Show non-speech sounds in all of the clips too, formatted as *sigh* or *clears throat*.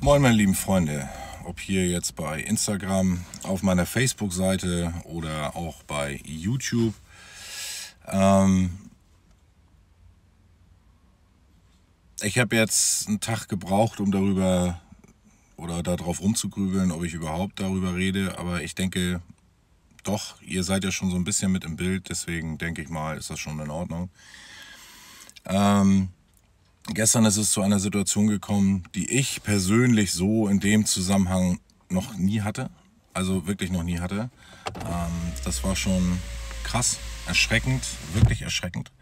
Moin meine lieben Freunde, ob hier jetzt bei Instagram, auf meiner Facebook-Seite oder auch bei YouTube. Ähm ich habe jetzt einen Tag gebraucht, um darüber oder darauf rumzugrübeln, ob ich überhaupt darüber rede, aber ich denke doch, ihr seid ja schon so ein bisschen mit im Bild, deswegen denke ich mal, ist das schon in Ordnung. Ähm gestern ist es zu einer Situation gekommen, die ich persönlich so in dem Zusammenhang noch nie hatte. Also wirklich noch nie hatte. Ähm, das war schon krass, erschreckend, wirklich erschreckend.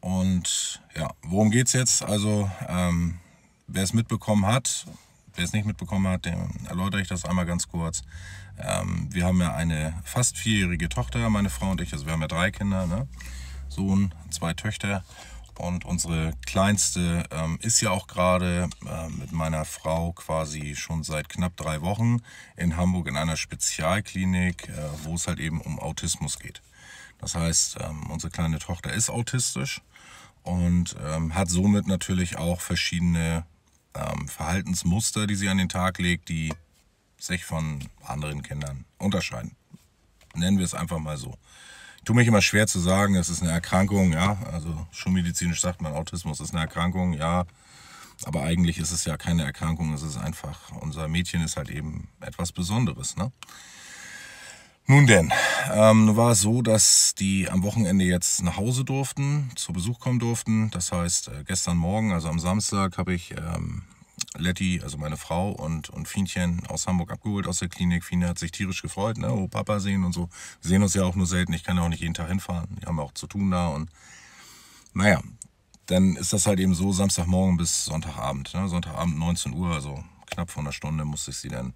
Und ja, worum geht es jetzt? Also, ähm, wer es mitbekommen hat, wer es nicht mitbekommen hat, dem erläutere ich das einmal ganz kurz. Ähm, wir haben ja eine fast vierjährige Tochter, meine Frau und ich. Also wir haben ja drei Kinder, ne? Sohn, zwei Töchter. Und unsere Kleinste ähm, ist ja auch gerade äh, mit meiner Frau quasi schon seit knapp drei Wochen in Hamburg in einer Spezialklinik, äh, wo es halt eben um Autismus geht. Das heißt, ähm, unsere kleine Tochter ist autistisch und ähm, hat somit natürlich auch verschiedene ähm, Verhaltensmuster, die sie an den Tag legt, die sich von anderen Kindern unterscheiden. Nennen wir es einfach mal so tue mich immer schwer zu sagen, es ist eine Erkrankung, ja. Also schulmedizinisch sagt man, Autismus ist eine Erkrankung, ja. Aber eigentlich ist es ja keine Erkrankung, es ist einfach, unser Mädchen ist halt eben etwas Besonderes, ne? Nun denn, ähm, war es so, dass die am Wochenende jetzt nach Hause durften, zu Besuch kommen durften. Das heißt, äh, gestern Morgen, also am Samstag, habe ich ähm, Letty, also meine Frau und, und Fienchen aus Hamburg abgeholt aus der Klinik. Fienchen hat sich tierisch gefreut, ne? Oh, Papa sehen und so. Wir sehen uns ja auch nur selten. Ich kann ja auch nicht jeden Tag hinfahren. Wir haben auch zu tun da. Und naja, dann ist das halt eben so Samstagmorgen bis Sonntagabend. Ne? Sonntagabend 19 Uhr, also knapp vor einer Stunde musste ich sie dann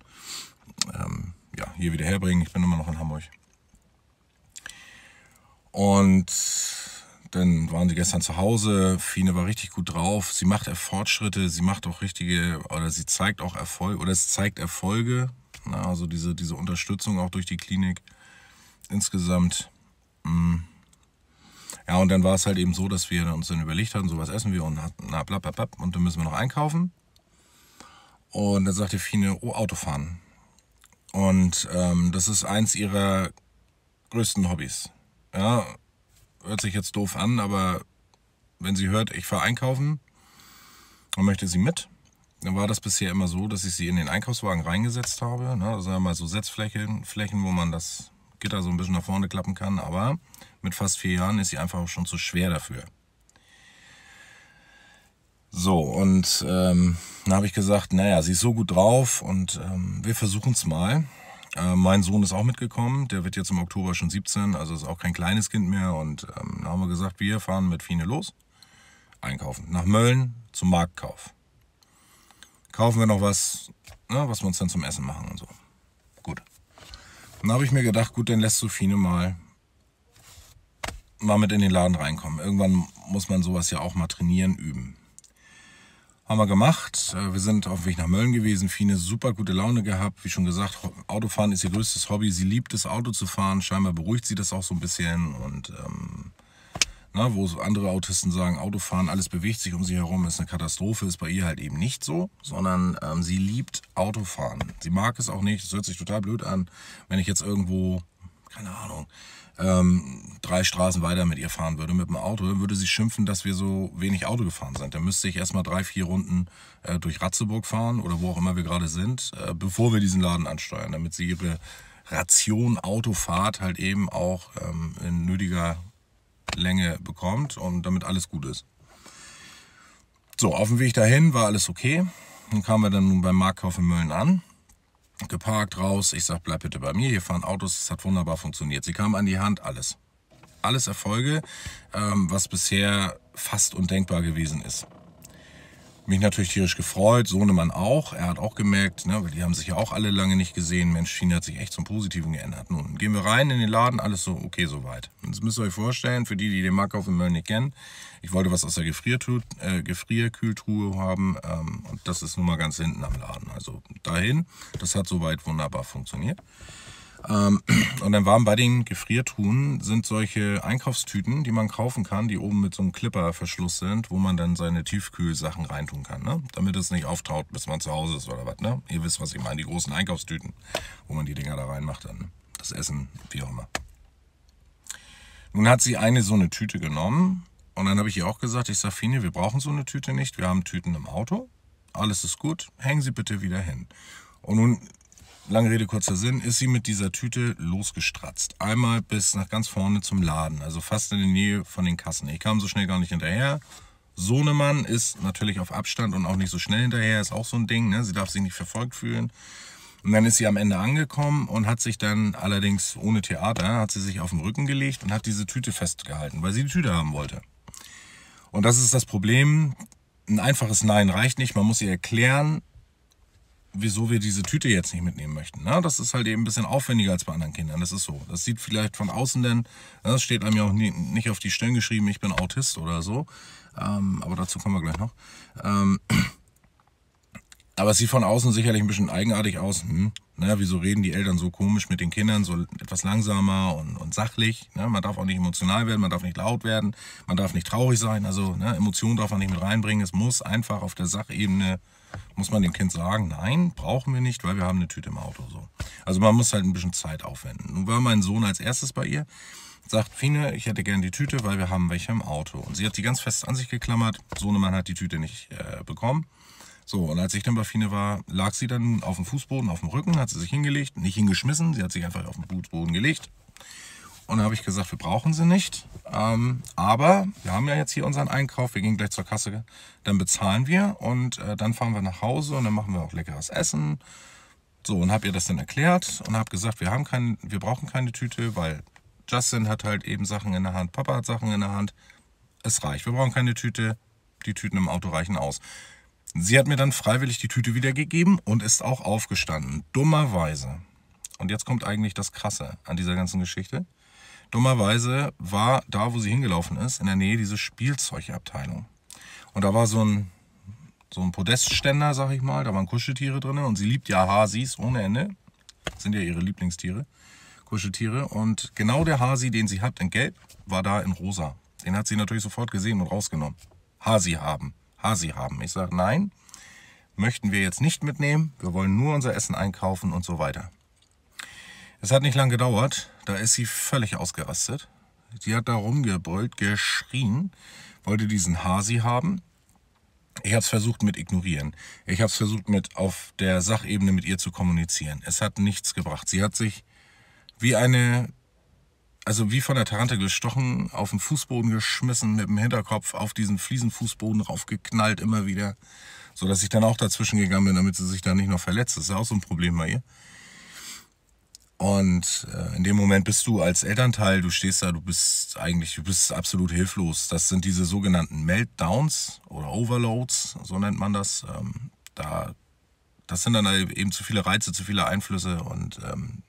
ähm, ja, hier wieder herbringen. Ich bin immer noch in Hamburg. Und dann waren sie gestern zu Hause. Fine war richtig gut drauf. Sie macht Fortschritte, sie macht auch richtige, oder sie zeigt auch Erfolg, oder es zeigt Erfolge. Na, also diese, diese Unterstützung auch durch die Klinik insgesamt. Mh. Mm. Ja, und dann war es halt eben so, dass wir uns dann überlegt hatten, so was essen wir und na, bla, bla, bla, und dann müssen wir noch einkaufen. Und dann sagte Fine, oh, Autofahren. Und ähm, das ist eins ihrer größten Hobbys. Ja, hört sich jetzt doof an, aber wenn sie hört, ich fahre einkaufen und möchte sie mit, dann war das bisher immer so, dass ich sie in den Einkaufswagen reingesetzt habe. Ne? Das sind mal so Setzflächen, Flächen, wo man das Gitter so ein bisschen nach vorne klappen kann. Aber mit fast vier Jahren ist sie einfach schon zu schwer dafür. So, und ähm, dann habe ich gesagt, naja, sie ist so gut drauf und ähm, wir versuchen es mal. Äh, mein Sohn ist auch mitgekommen, der wird jetzt im Oktober schon 17, also ist auch kein kleines Kind mehr. Und ähm, haben wir gesagt, wir fahren mit Fine los, einkaufen. Nach Mölln zum Marktkauf. Kaufen wir noch was, na, ne, was wir uns dann zum Essen machen und so. Gut. Dann habe ich mir gedacht, gut, dann lässt du Fine mal, mal mit in den Laden reinkommen. Irgendwann muss man sowas ja auch mal trainieren, üben. Haben wir gemacht. Äh, wir sind auf dem Weg nach Mölln gewesen. Fine super gute Laune gehabt. Wie schon gesagt, Autofahren ist ihr größtes Hobby. Sie liebt es, Auto zu fahren. Scheinbar beruhigt sie das auch so ein bisschen. Und ähm, na, ne, wo andere Autisten sagen, Autofahren, alles bewegt sich um sie herum, ist eine Katastrophe, ist bei ihr halt eben nicht so, sondern ähm, sie liebt Autofahren. Sie mag es auch nicht. Es hört sich total blöd an, wenn ich jetzt irgendwo keine Ahnung, ähm, drei Straßen weiter mit ihr fahren würde mit dem Auto, dann würde sie schimpfen, dass wir so wenig Auto gefahren sind. Dann müsste ich erstmal drei, vier Runden äh, durch Ratzeburg fahren oder wo auch immer wir gerade sind, äh, bevor wir diesen Laden ansteuern, damit sie ihre Ration Autofahrt halt eben auch ähm, in nötiger Länge bekommt und damit alles gut ist. So, auf dem Weg dahin war alles okay. Dann kamen wir dann nun beim Marktkauf in Mölln an geparkt, raus. Ich sag, bleib bitte bei mir. Hier fahren Autos, es hat wunderbar funktioniert. Sie kam an die Hand, alles. Alles Erfolge, ähm, was bisher fast undenkbar gewesen ist mich natürlich tierisch gefreut, Sohnemann auch. Er hat auch gemerkt, ne, weil die haben sich ja auch alle lange nicht gesehen. Mensch, China hat sich echt zum Positiven geändert. Nun gehen wir rein in den Laden, alles so okay soweit. Und das müsst ihr euch vorstellen, für die, die den Marktkauf in Mölln nicht kennen, ich wollte was aus der Gefriertru äh, Gefrierkühltruhe haben ähm, und das ist nun mal ganz hinten am Laden. Also dahin, das hat soweit wunderbar funktioniert. Ähm, *clears throat* und dann waren bei den Gefriertruhen sind solche Einkaufstüten, die man kaufen kann, die oben mit so einem Clipperverschluss sind, wo man dann seine Tiefkühlsachen reintun kann, ne? damit es nicht auftaut, bis man zu Hause ist oder was. Ne? Ihr wisst, was ich meine, die großen Einkaufstüten, wo man die Dinger da reinmacht, dann das Essen, wie auch immer. Nun hat sie eine so eine Tüte genommen und dann habe ich ihr auch gesagt, ich sage, Fine, wir brauchen so eine Tüte nicht, wir haben Tüten im Auto, alles ist gut, hängen Sie bitte wieder hin. Und nun lange Rede, kurzer Sinn, ist sie mit dieser Tüte losgestratzt. Einmal bis nach ganz vorne zum Laden, also fast in der Nähe von den Kassen. Ich kam so schnell gar nicht hinterher. Sohnemann ist natürlich auf Abstand und auch nicht so schnell hinterher, ist auch so ein Ding, ne? sie darf sich nicht verfolgt fühlen. Und dann ist sie am Ende angekommen und hat sich dann allerdings ohne Theater, hat sie sich auf den Rücken gelegt und hat diese Tüte festgehalten, weil sie die Tüte haben wollte. Und das ist das Problem. Ein einfaches Nein reicht nicht. Man muss ihr erklären, wieso wir diese Tüte jetzt nicht mitnehmen möchten. Ne? Das ist halt eben ein bisschen aufwendiger als bei anderen Kindern. Das ist so. Das sieht vielleicht von außen denn, ne, das steht einem ja auch nie, nicht auf die Stirn geschrieben, ich bin Autist oder so. Ähm, aber dazu kommen wir gleich noch. Ähm, *clears throat* aber es sieht von außen sicherlich ein bisschen eigenartig aus. Hm, ne, wieso reden die Eltern so komisch mit den Kindern, so etwas langsamer und, und sachlich? Ne? Man darf auch nicht emotional werden, man darf nicht laut werden, man darf nicht traurig sein. Also ne, Emotionen darf man nicht mit reinbringen. Es muss einfach auf der Sachebene äh, muss man dem Kind sagen, nein, brauchen wir nicht, weil wir haben eine Tüte im Auto. So. Also man muss halt ein bisschen Zeit aufwenden. Nun war mein Sohn als erstes bei ihr, sagt, Fine, ich hätte gerne die Tüte, weil wir haben welche im Auto. Und sie hat die ganz fest an sich geklammert. Sohnemann hat die Tüte nicht äh, bekommen. So, und als ich dann bei Fine war, lag sie dann auf dem Fußboden, auf dem Rücken, hat sie sich hingelegt, nicht hingeschmissen, sie hat sich einfach auf den Fußboden gelegt, und dann habe ich gesagt, wir brauchen sie nicht. Ähm, aber wir haben ja jetzt hier unseren Einkauf. Wir gehen gleich zur Kasse. Dann bezahlen wir und äh, dann fahren wir nach Hause und dann machen wir auch leckeres Essen. So, und habe ihr das dann erklärt und habe gesagt, wir, haben kein, wir brauchen keine Tüte, weil Justin hat halt eben Sachen in der Hand, Papa hat Sachen in der Hand. Es reicht. Wir brauchen keine Tüte. Die Tüten im Auto reichen aus. Sie hat mir dann freiwillig die Tüte wiedergegeben und ist auch aufgestanden. Dummerweise. Und jetzt kommt eigentlich das Krasse an dieser ganzen Geschichte. Dummerweise war da, wo sie hingelaufen ist, in der Nähe diese Spielzeugabteilung. Und da war so ein, so ein Podestständer, sag ich mal, da waren Kuscheltiere drin und sie liebt ja Hasis ohne Ende. sind ja ihre Lieblingstiere, Kuscheltiere. Und genau der Hasi, den sie hat in Gelb, war da in Rosa. Den hat sie natürlich sofort gesehen und rausgenommen. Hasi haben, Hasi haben. Ich sage, nein, möchten wir jetzt nicht mitnehmen. Wir wollen nur unser Essen einkaufen und so weiter. Es hat nicht lang gedauert. Da ist sie völlig ausgerastet. Sie hat da rumgebrüllt, geschrien, wollte diesen Hasi haben. Ich habe es versucht mit ignorieren. Ich habe es versucht mit auf der Sachebene mit ihr zu kommunizieren. Es hat nichts gebracht. Sie hat sich wie eine, also wie von der Tarante gestochen, auf den Fußboden geschmissen, mit dem Hinterkopf auf diesen Fliesenfußboden raufgeknallt immer wieder, so dass ich dann auch dazwischen gegangen bin, damit sie sich da nicht noch verletzt. Das ist ja auch so ein Problem bei ihr. Und äh, in dem Moment bist du als Elternteil, du stehst da, du bist eigentlich, du bist absolut hilflos. Das sind diese sogenannten Meltdowns oder Overloads, so nennt man das. Ähm, da, das sind dann eben zu viele Reize, zu viele Einflüsse und ähm,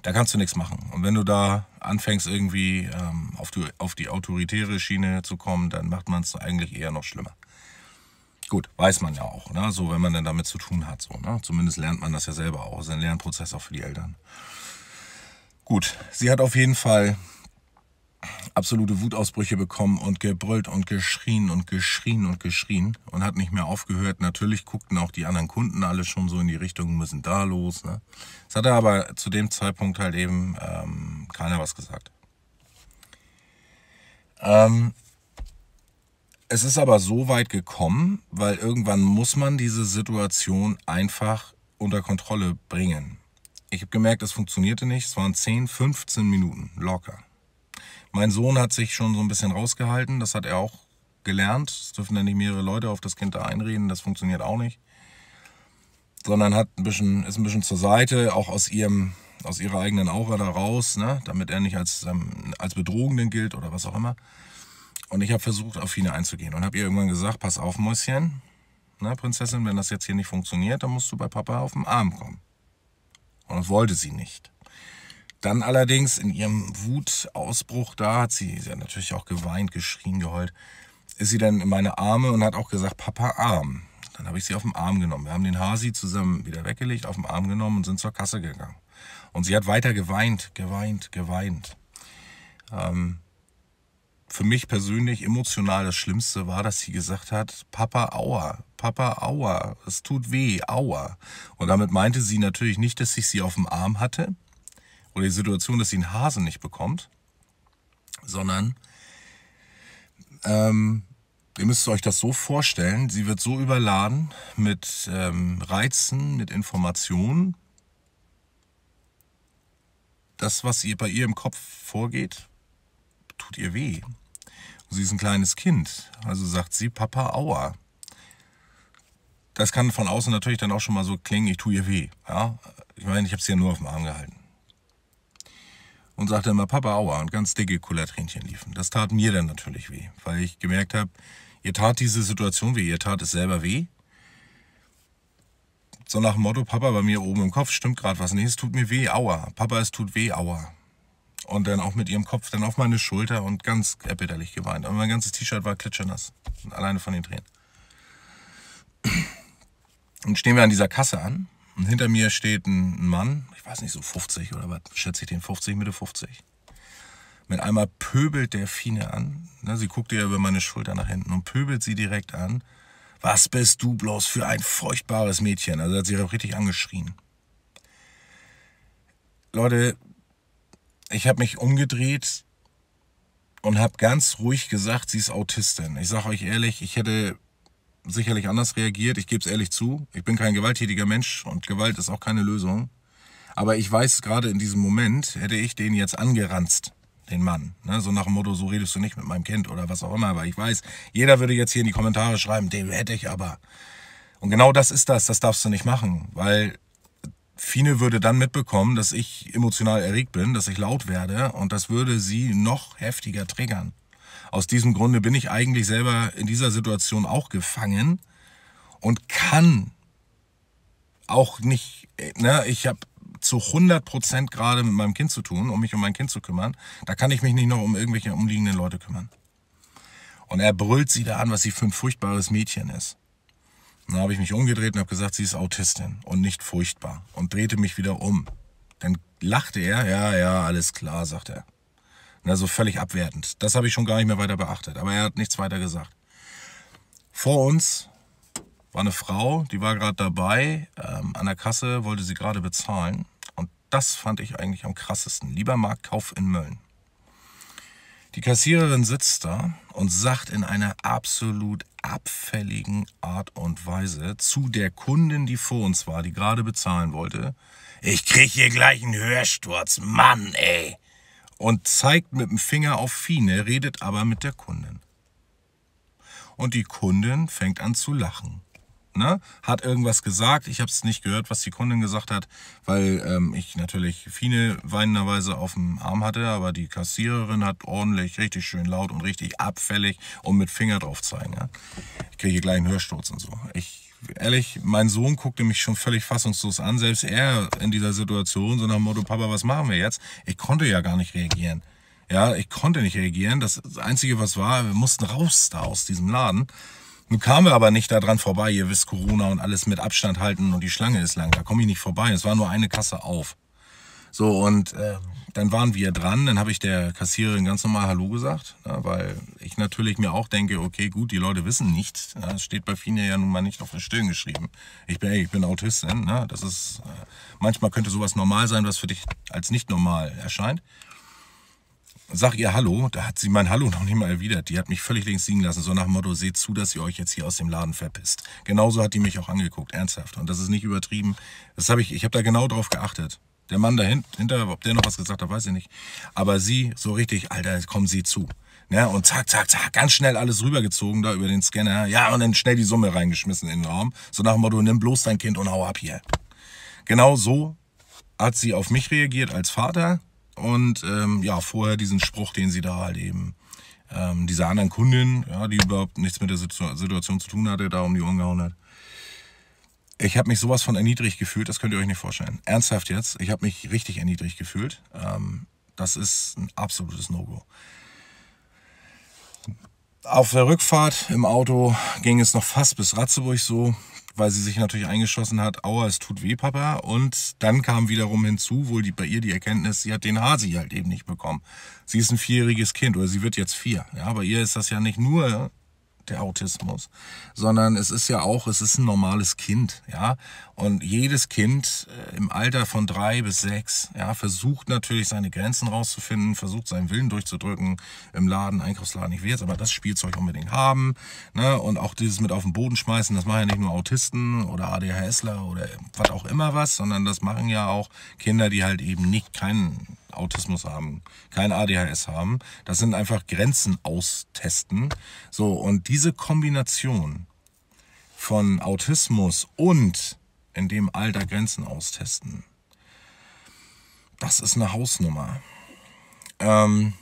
da kannst du nichts machen. Und wenn du da anfängst, irgendwie ähm, auf, die, auf die autoritäre Schiene zu kommen, dann macht man es eigentlich eher noch schlimmer. Gut, weiß man ja auch, ne? so wenn man dann damit zu tun hat. So, ne? Zumindest lernt man das ja selber auch. Das ist ein Lernprozess auch für die Eltern. Gut, sie hat auf jeden Fall absolute Wutausbrüche bekommen und gebrüllt und geschrien und geschrien und geschrien und hat nicht mehr aufgehört. Natürlich guckten auch die anderen Kunden alle schon so in die Richtung, müssen da los. Ne? Es hatte aber zu dem Zeitpunkt halt eben ähm, keiner was gesagt. Ähm, es ist aber so weit gekommen, weil irgendwann muss man diese Situation einfach unter Kontrolle bringen. Ich habe gemerkt, es funktionierte nicht. Es waren 10, 15 Minuten locker. Mein Sohn hat sich schon so ein bisschen rausgehalten. Das hat er auch gelernt. Es dürfen ja nicht mehrere Leute auf das Kind da einreden. Das funktioniert auch nicht. Sondern hat ein bisschen, ist ein bisschen zur Seite, auch aus ihrem aus ihrer eigenen Aura da raus, ne? damit er nicht als, ähm, als Betrogenen gilt oder was auch immer. Und ich habe versucht, auf Fine einzugehen und habe ihr irgendwann gesagt, pass auf, Mäuschen, ne, Prinzessin, wenn das jetzt hier nicht funktioniert, dann musst du bei Papa auf den Arm kommen. Und das wollte sie nicht. Dann allerdings in ihrem Wutausbruch da, hat sie, sie hat natürlich auch geweint, geschrien, geheult, ist sie dann in meine Arme und hat auch gesagt, Papa Arm. Dann habe ich sie auf den Arm genommen. Wir haben den Hasi zusammen wieder weggelegt, auf den Arm genommen und sind zur Kasse gegangen. Und sie hat weiter geweint, geweint, geweint. Ähm, für mich persönlich emotional das Schlimmste war, dass sie gesagt hat, Papa, aua, Papa, aua, es tut weh, aua. Und damit meinte sie natürlich nicht, dass ich sie auf dem Arm hatte oder die Situation, dass sie einen Hasen nicht bekommt, sondern ähm, ihr müsst euch das so vorstellen, sie wird so überladen mit ähm, Reizen, mit Informationen, das, was ihr bei ihr im Kopf vorgeht, tut ihr weh. Sie ist ein kleines Kind. Also sagt sie, Papa, aua. Das kann von außen natürlich dann auch schon mal so klingen, ich tue ihr weh. Ja? Ich meine, ich habe sie ja nur auf dem Arm gehalten. Und sagte immer, Papa, aua. Und ganz dicke Kullertränchen liefen. Das tat mir dann natürlich weh, weil ich gemerkt habe, ihr tat diese Situation weh, ihr tat es selber weh. So nach dem Motto, Papa, bei mir oben im Kopf stimmt gerade was nicht, es tut mir weh, aua. Papa, es tut weh, aua. Und dann auch mit ihrem Kopf dann auf meine Schulter und ganz erbitterlich geweint. Und mein ganzes T-Shirt war klitschernass. Alleine von den Tränen. Und stehen wir an dieser Kasse an. Und hinter mir steht ein Mann, ich weiß nicht, so 50 oder was, schätze ich den 50, Mitte 50. Mit einmal pöbelt der Fine an. Sie guckt ja über meine Schulter nach hinten und pöbelt sie direkt an. Was bist du bloß für ein furchtbares Mädchen? Also hat sie auch richtig angeschrien. Leute, ich habe mich umgedreht und habe ganz ruhig gesagt, sie ist Autistin. Ich sage euch ehrlich, ich hätte sicherlich anders reagiert. Ich gebe es ehrlich zu. Ich bin kein gewalttätiger Mensch und Gewalt ist auch keine Lösung. Aber ich weiß, gerade in diesem Moment hätte ich den jetzt angeranzt, den Mann. Ne? So nach dem Motto, so redest du nicht mit meinem Kind oder was auch immer. Aber ich weiß, jeder würde jetzt hier in die Kommentare schreiben, den hätte ich aber. Und genau das ist das, das darfst du nicht machen, weil Fine würde dann mitbekommen, dass ich emotional erregt bin, dass ich laut werde und das würde sie noch heftiger triggern. Aus diesem Grunde bin ich eigentlich selber in dieser Situation auch gefangen und kann auch nicht, äh, ne, ich habe zu 100 gerade mit meinem Kind zu tun, um mich um mein Kind zu kümmern. Da kann ich mich nicht noch um irgendwelche umliegenden Leute kümmern. Und er brüllt sie da an, was sie für ein furchtbares Mädchen ist. Dann habe ich mich umgedreht und habe gesagt, sie ist Autistin und nicht furchtbar. Und drehte mich wieder um. Dann lachte er, ja, ja, alles klar, sagt er. Na, so völlig abwertend. Das habe ich schon gar nicht mehr weiter beachtet. Aber er hat nichts weiter gesagt. Vor uns war eine Frau, die war gerade dabei. Ähm, an der Kasse wollte sie gerade bezahlen. Und das fand ich eigentlich am krassesten. Lieber Marktkauf in Mölln. Die Kassiererin sitzt da und sagt in einer absolut abfälligen Art und Weise zu der Kundin, die vor uns war, die gerade bezahlen wollte, ich krieg hier gleich einen Hörsturz, Mann, ey. Und zeigt mit dem Finger auf Fine, redet aber mit der Kundin. Und die Kundin fängt an zu lachen ne, hat irgendwas gesagt. Ich habe es nicht gehört, was die Kundin gesagt hat, weil ähm, ich natürlich Fine weinenderweise auf dem Arm hatte, aber die Kassiererin hat ordentlich, richtig schön laut und richtig abfällig und mit Finger drauf zeigen. Ja. Ich kriege gleich einen Hörsturz und so. Ich ehrlich, mein Sohn guckte mich schon völlig fassungslos an, selbst er in dieser Situation, so nach dem Motto, Papa, was machen wir jetzt? Ich konnte ja gar nicht reagieren. Ja, ich konnte nicht reagieren. Das Einzige, was war, wir mussten raus da aus diesem Laden. Nun kamen wir aber nicht daran vorbei. Ihr wisst, Corona und alles mit Abstand halten und die Schlange ist lang. Da komme ich nicht vorbei. Es war nur eine Kasse auf. So, und äh, dann waren wir dran. Dann habe ich der Kassiererin ganz normal Hallo gesagt, ja, ne, weil ich natürlich mir auch denke, okay, gut, die Leute wissen nicht. Ja, das ne. steht bei Fine ja nun mal nicht auf der Stirn geschrieben. Ich bin, ey, ich bin Autistin. Ne? Das ist, äh, manchmal könnte sowas normal sein, was für dich als nicht normal erscheint sag ihr Hallo. Da hat sie mein Hallo noch nicht mal erwidert. Die hat mich völlig links liegen lassen. So nach dem Motto, seht zu, dass ihr euch jetzt hier aus dem Laden verpisst. Genauso hat die mich auch angeguckt, ernsthaft. Und das ist nicht übertrieben. Das habe ich, ich habe da genau drauf geachtet. Der Mann dahinter, ob der noch was gesagt hat, weiß ich nicht. Aber sie, so richtig, Alter, kommen sie zu. Ja, ne? und zack, zack, zack, ganz schnell alles rübergezogen da über den Scanner. Ja, und dann schnell die Summe reingeschmissen in den Raum. So nach dem Motto, nimm bloß dein Kind und hau ab hier. Genau so hat sie auf mich reagiert als Vater. Und ähm, ja, vorher diesen Spruch, den sie da halt eben ähm, dieser anderen Kundin, ja, die überhaupt nichts mit der Situation zu tun hatte, da um die Ohren gehauen hat. Ich habe mich sowas von erniedrigt gefühlt, das könnt ihr euch nicht vorstellen. Ernsthaft jetzt, ich habe mich richtig erniedrigt gefühlt. Ähm, das ist ein absolutes No-Go. Auf der Rückfahrt im Auto ging es noch fast bis Ratzeburg so weil sie sich natürlich eingeschossen hat, aua, es tut weh, Papa. Und dann kam wiederum hinzu, wohl die, bei ihr die Erkenntnis, sie hat den Hasi halt eben nicht bekommen. Sie ist ein vierjähriges Kind oder sie wird jetzt vier. Ja, bei ihr ist das ja nicht nur der Autismus, sondern es ist ja auch, es ist ein normales Kind, ja. Und jedes Kind äh, im Alter von drei bis sechs, ja, versucht natürlich seine Grenzen rauszufinden, versucht seinen Willen durchzudrücken im Laden, Einkaufsladen, ich will jetzt aber das Spielzeug unbedingt haben, ne? Und auch dieses mit auf den Boden schmeißen, das machen ja nicht nur Autisten oder ADHSler oder was auch immer was, sondern das machen ja auch Kinder, die halt eben nicht keinen Autismus haben, kein ADHS haben. Das sind einfach Grenzen austesten. So, und diese Kombination von Autismus und in dem Alter Grenzen austesten, das ist eine Hausnummer. Ähm,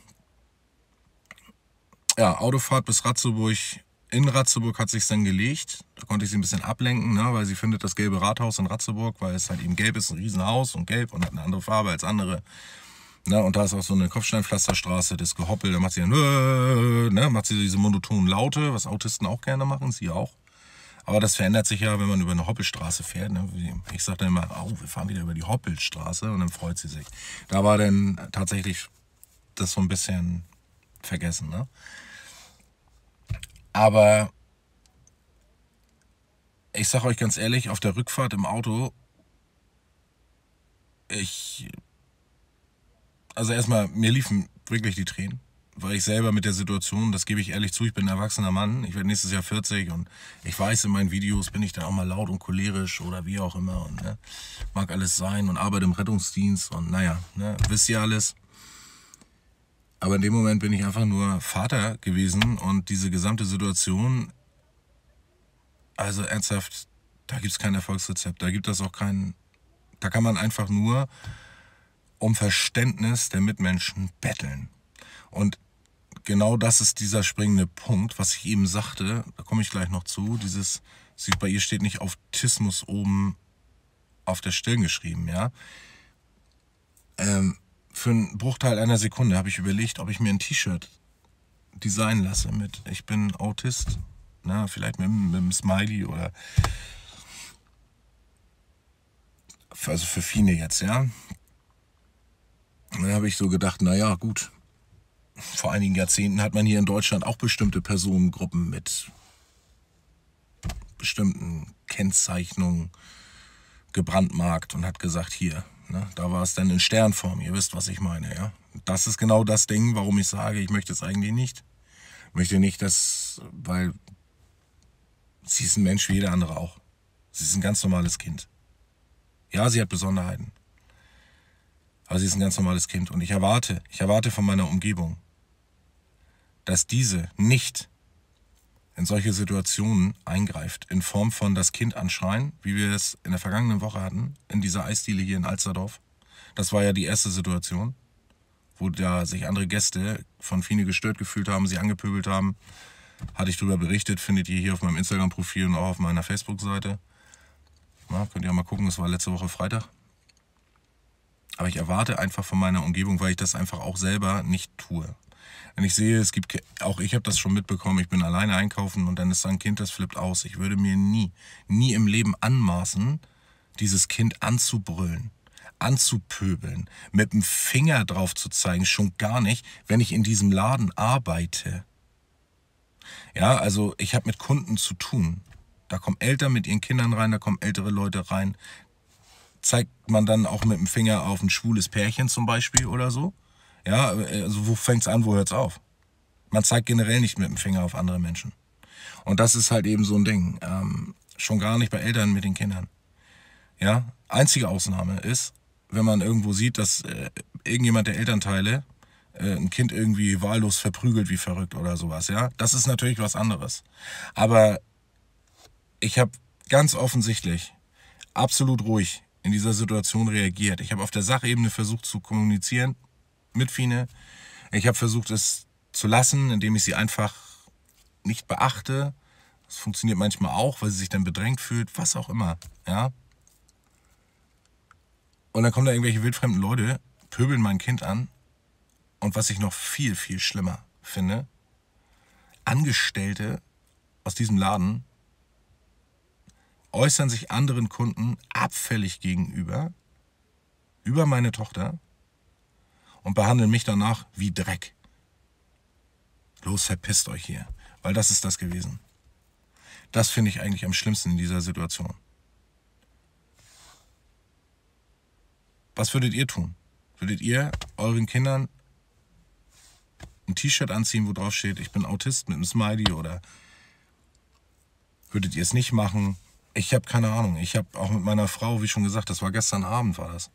ja, Autofahrt bis Ratzeburg. In Ratzeburg hat sich dann gelegt. Da konnte ich sie ein bisschen ablenken, ne, weil sie findet das gelbe Rathaus in Ratzeburg, weil es halt eben gelb ist, ein Riesenhaus und gelb und hat eine andere Farbe als andere. Ne? Und da ist auch so eine Kopfsteinpflasterstraße, das Gehoppel, da macht sie dann, äh, ne? macht sie diese monotonen Laute, was Autisten auch gerne machen, sie auch. Aber das verändert sich ja, wenn man über eine Hoppelstraße fährt. Ne? Ich sage dann immer, oh, wir fahren wieder über die Hoppelstraße und dann freut sie sich. Da war dann tatsächlich das so ein bisschen vergessen. Ne? Aber ich sage euch ganz ehrlich, auf der Rückfahrt im Auto, ich also erstmal, mir liefen wirklich die Tränen, weil ich selber mit der Situation, das gebe ich ehrlich zu, ich bin ein erwachsener Mann, ich werde nächstes Jahr 40 und ich weiß, in meinen Videos bin ich dann auch mal laut und cholerisch oder wie auch immer und ne, mag alles sein und arbeite im Rettungsdienst und naja, ne, wisst ihr alles. Aber in dem Moment bin ich einfach nur Vater gewesen und diese gesamte Situation, also ernsthaft, da gibt es kein Erfolgsrezept, da gibt es auch keinen, da kann man einfach nur um Verständnis der Mitmenschen betteln. Und genau das ist dieser springende Punkt, was ich eben sagte, da komme ich gleich noch zu, dieses, bei ihr steht nicht Autismus oben auf der Stirn geschrieben, ja. Ähm, für einen Bruchteil einer Sekunde habe ich überlegt, ob ich mir ein T-Shirt designen lasse mit Ich bin Autist. Na, vielleicht mit, mit einem Smiley oder. Also für Fine jetzt, ja. Und dann habe ich so gedacht, na ja, gut, vor einigen Jahrzehnten hat man hier in Deutschland auch bestimmte Personengruppen mit bestimmten Kennzeichnungen gebrandmarkt und hat gesagt, hier, ne, da war es dann in Sternform, ihr wisst, was ich meine, ja. Das ist genau das Ding, warum ich sage, ich möchte es eigentlich nicht. Ich möchte nicht, dass, weil sie ist ein Mensch wie jeder andere auch. Sie ist ein ganz normales Kind. Ja, sie hat Besonderheiten aber sie ist ein ganz normales Kind. Und ich erwarte, ich erwarte von meiner Umgebung, dass diese nicht in solche Situationen eingreift, in Form von das Kind anschreien, wie wir es in der vergangenen Woche hatten, in dieser Eisdiele hier in Alsterdorf. Das war ja die erste Situation, wo da sich andere Gäste von Fine gestört gefühlt haben, sie angepöbelt haben. Hatte ich darüber berichtet, findet ihr hier auf meinem Instagram-Profil und auch auf meiner Facebook-Seite. Könnt ihr auch mal gucken, das war letzte Woche Freitag. Aber ich erwarte einfach von meiner Umgebung, weil ich das einfach auch selber nicht tue. Wenn ich sehe, es gibt, auch ich habe das schon mitbekommen, ich bin alleine einkaufen und dann ist da ein Kind, das flippt aus. Ich würde mir nie, nie im Leben anmaßen, dieses Kind anzubrüllen, anzupöbeln, mit dem Finger drauf zu zeigen, schon gar nicht, wenn ich in diesem Laden arbeite. Ja, also ich habe mit Kunden zu tun. Da kommen Eltern mit ihren Kindern rein, da kommen ältere Leute rein zeigt man dann auch mit dem Finger auf ein schwules Pärchen zum Beispiel oder so. Ja, also wo fängt's an, wo hört's auf? Man zeigt generell nicht mit dem Finger auf andere Menschen. Und das ist halt eben so ein Ding. Ähm, schon gar nicht bei Eltern mit den Kindern. Ja, einzige Ausnahme ist, wenn man irgendwo sieht, dass äh, irgendjemand der Elternteile äh, ein Kind irgendwie wahllos verprügelt wie verrückt oder sowas, ja. Das ist natürlich was anderes. Aber ich habe ganz offensichtlich absolut ruhig in dieser Situation reagiert. Ich habe auf der Sachebene versucht zu kommunizieren mit Fine. Ich habe versucht, es zu lassen, indem ich sie einfach nicht beachte. Das funktioniert manchmal auch, weil sie sich dann bedrängt fühlt, was auch immer. Ja? Und dann kommen da irgendwelche wildfremden Leute, pöbeln mein Kind an. Und was ich noch viel, viel schlimmer finde, Angestellte aus diesem Laden äußern sich anderen Kunden abfällig gegenüber, über meine Tochter und behandeln mich danach wie Dreck. Los, verpisst euch hier, weil das ist das gewesen. Das finde ich eigentlich am schlimmsten in dieser Situation. Was würdet ihr tun? Würdet ihr euren Kindern ein T-Shirt anziehen, wo drauf steht, ich bin Autist mit einem Smiley oder würdet ihr es nicht machen? Ich habe keine Ahnung. Ich habe auch mit meiner Frau, wie schon gesagt, das war gestern Abend, war das.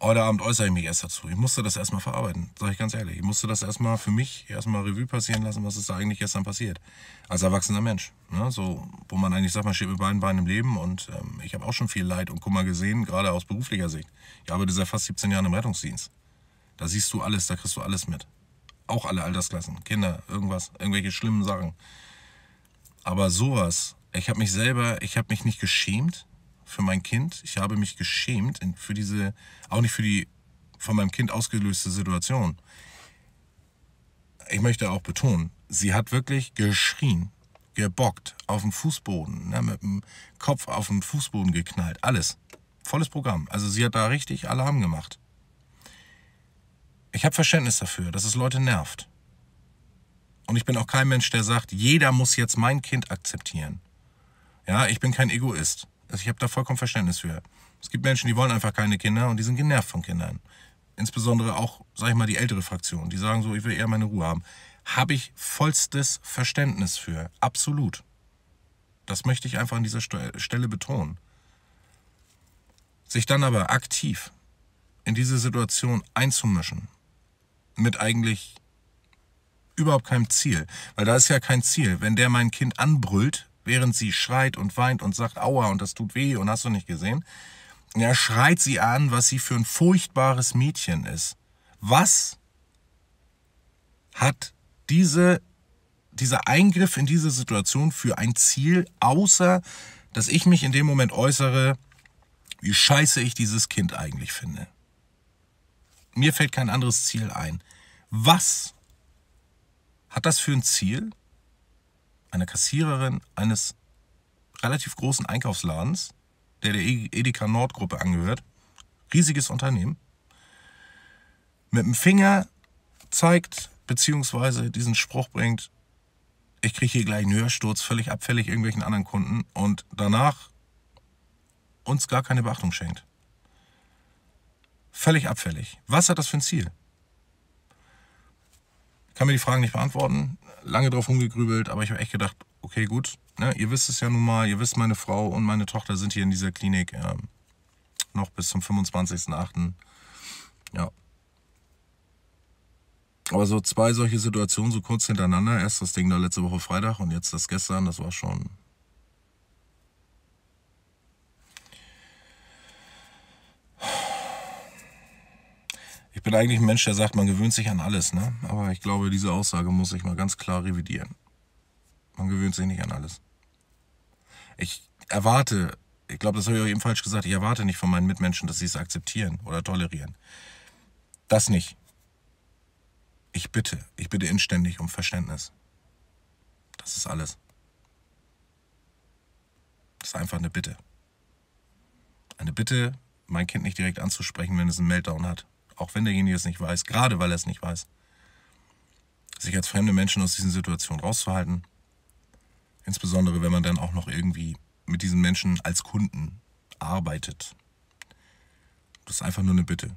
Heute Abend äußere ich mich erst dazu. Ich musste das erstmal verarbeiten, sage ich ganz ehrlich. Ich musste das erstmal für mich erstmal Revue passieren lassen, was ist da eigentlich gestern passiert. Als erwachsener Mensch. Ne? So, wo man eigentlich sagt, man steht mit beiden Beinen im Leben und ähm, ich habe auch schon viel Leid und Kummer gesehen, gerade aus beruflicher Sicht. Ich arbeite seit fast 17 Jahren im Rettungsdienst. Da siehst du alles, da kriegst du alles mit. Auch alle Altersklassen, Kinder, irgendwas, irgendwelche schlimmen Sachen. Aber sowas, ich habe mich selber, ich habe mich nicht geschämt für mein Kind. Ich habe mich geschämt für diese, auch nicht für die von meinem Kind ausgelöste Situation. Ich möchte auch betonen, sie hat wirklich geschrien, gebockt, auf dem Fußboden, ne, mit dem Kopf auf dem Fußboden geknallt, alles. Volles Programm. Also sie hat da richtig Alarm gemacht. Ich habe Verständnis dafür, dass es Leute nervt. Und ich bin auch kein Mensch, der sagt, jeder muss jetzt mein Kind akzeptieren. Ja, ich bin kein Egoist. Also ich habe da vollkommen Verständnis für. Es gibt Menschen, die wollen einfach keine Kinder und die sind genervt von Kindern. Insbesondere auch, sag ich mal, die ältere Fraktion. Die sagen so, ich will eher meine Ruhe haben. Habe ich vollstes Verständnis für. Absolut. Das möchte ich einfach an dieser Stelle betonen. Sich dann aber aktiv in diese Situation einzumischen, mit eigentlich überhaupt keinem Ziel. Weil da ist ja kein Ziel. Wenn der mein Kind anbrüllt, während sie schreit und weint und sagt, aua, und das tut weh und hast du nicht gesehen, er schreit sie an, was sie für ein furchtbares Mädchen ist. Was hat diese, dieser Eingriff in diese Situation für ein Ziel, außer dass ich mich in dem Moment äußere, wie scheiße ich dieses Kind eigentlich finde? Mir fällt kein anderes Ziel ein. Was hat das für ein Ziel, eine Kassiererin eines relativ großen Einkaufsladens, der der Edeka Nordgruppe angehört, riesiges Unternehmen, mit dem Finger zeigt beziehungsweise diesen Spruch bringt, ich kriege hier gleich einen Hörsturz, völlig abfällig irgendwelchen anderen Kunden und danach uns gar keine Beachtung schenkt. Völlig abfällig. Was hat das für ein Ziel? kann mir die Fragen nicht beantworten. Lange drauf rumgegrübelt, aber ich habe echt gedacht, okay, gut, ne, ihr wisst es ja nun mal, ihr wisst, meine Frau und meine Tochter sind hier in dieser Klinik äh, noch bis zum 25.08. Ja. Aber so zwei solche Situationen so kurz hintereinander, erst das Ding da letzte Woche Freitag und jetzt das gestern, das war schon, Ich bin eigentlich ein Mensch, der sagt, man gewöhnt sich an alles, ne? Aber ich glaube, diese Aussage muss ich mal ganz klar revidieren. Man gewöhnt sich nicht an alles. Ich erwarte, ich glaube, das habe ich auch eben falsch gesagt, ich erwarte nicht von meinen Mitmenschen, dass sie es akzeptieren oder tolerieren. Das nicht. Ich bitte, ich bitte inständig um Verständnis. Das ist alles. Das ist einfach eine Bitte. Eine Bitte, mein Kind nicht direkt anzusprechen, wenn es einen Meltdown hat auch wenn derjenige es nicht weiß, gerade weil er es nicht weiß. Sich als fremde Menschen aus diesen Situationen rauszuhalten, insbesondere wenn man dann auch noch irgendwie mit diesen Menschen als Kunden arbeitet. Das ist einfach nur eine Bitte.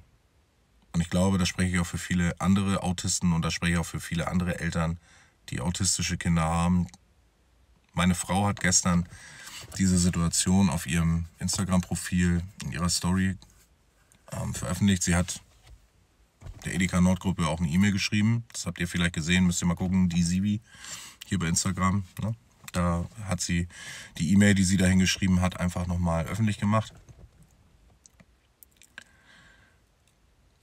Und ich glaube, da spreche ich auch für viele andere Autisten und da spreche ich auch für viele andere Eltern, die autistische Kinder haben. Meine Frau hat gestern diese Situation auf ihrem Instagram-Profil in ihrer Story ähm, veröffentlicht. Sie hat der Edeka Nordgruppe auch eine E-Mail geschrieben. Das habt ihr vielleicht gesehen, müsst ihr mal gucken, die Sibi hier bei Instagram. Ne? Da hat sie die E-Mail, die sie dahin geschrieben hat, einfach nochmal öffentlich gemacht.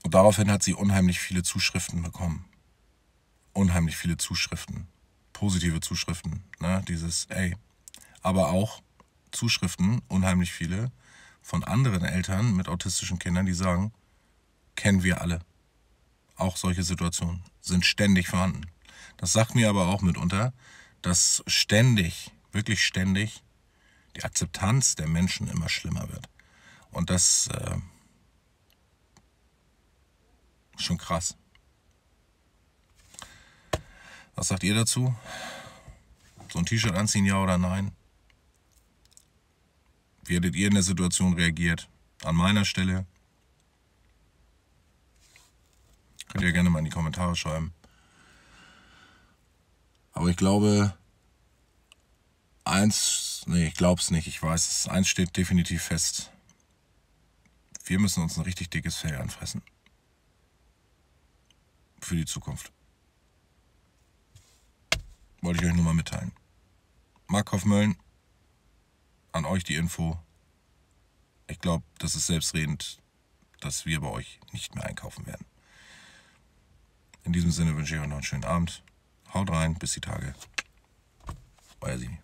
Und daraufhin hat sie unheimlich viele Zuschriften bekommen. Unheimlich viele Zuschriften. Positive Zuschriften. Ne? Dieses, ey. Aber auch Zuschriften, unheimlich viele, von anderen Eltern mit autistischen Kindern, die sagen, kennen wir alle. Auch solche Situationen sind ständig vorhanden. Das sagt mir aber auch mitunter, dass ständig, wirklich ständig, die Akzeptanz der Menschen immer schlimmer wird. Und das äh, ist schon krass. Was sagt ihr dazu? So ein T-Shirt anziehen, ja oder nein? Wie hättet ihr in der Situation reagiert? An meiner Stelle Könnt ihr gerne mal in die Kommentare schreiben. Aber ich glaube, eins, nee, ich glaube es nicht, ich weiß es. Eins steht definitiv fest. Wir müssen uns ein richtig dickes Fell anfressen. Für die Zukunft. Wollte ich euch nur mal mitteilen. Mark Hoffmölln, an euch die Info. Ich glaube, das ist selbstredend, dass wir bei euch nicht mehr einkaufen werden. In diesem Sinne wünsche ich euch noch einen schönen Abend. Haut rein, bis die Tage. Euer Simi.